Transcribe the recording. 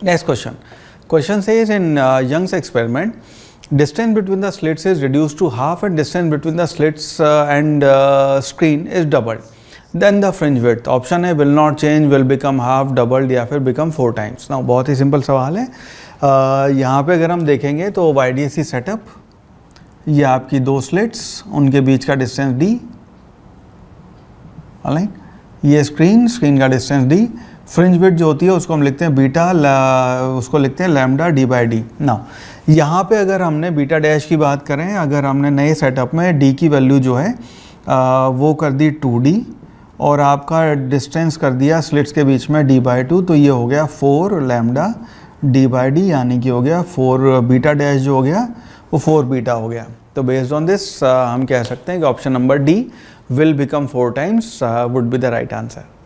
Next question. Question says in uh, Young's experiment, distance between the slits is reduced to half and distance between the slits uh, and uh, screen is doubled. Then the fringe width option है will not change will become half doubled या फिर become four times. Now बहुत ही simple सवाल है uh, यहाँ पे अगर हम देखेंगे तो YDC सेटअप ये आपकी दो स्लिट्स उनके बीच का डिस्टेंस d अलाइन ये स्क्रीन स्क्रीन का डिस्टेंस d फ्रिंज बिट जो होती है उसको हम लिखते हैं बीटा उसको लिखते हैं लैमडा डी बाई डी ना यहाँ पे अगर हमने बीटा डैश की बात करें अगर हमने नए सेटअप में डी की वैल्यू जो है आ, वो कर दी टू डी और आपका डिस्टेंस कर दिया स्लिट्स के बीच में डी बाई टू तो ये हो गया four lambda D by D यानी कि हो गया फोर बीटा डैश जो हो गया वो फोर बीटा हो गया तो बेस्ड ऑन दिस हम कह सकते हैं कि option number D will become four times would be the right answer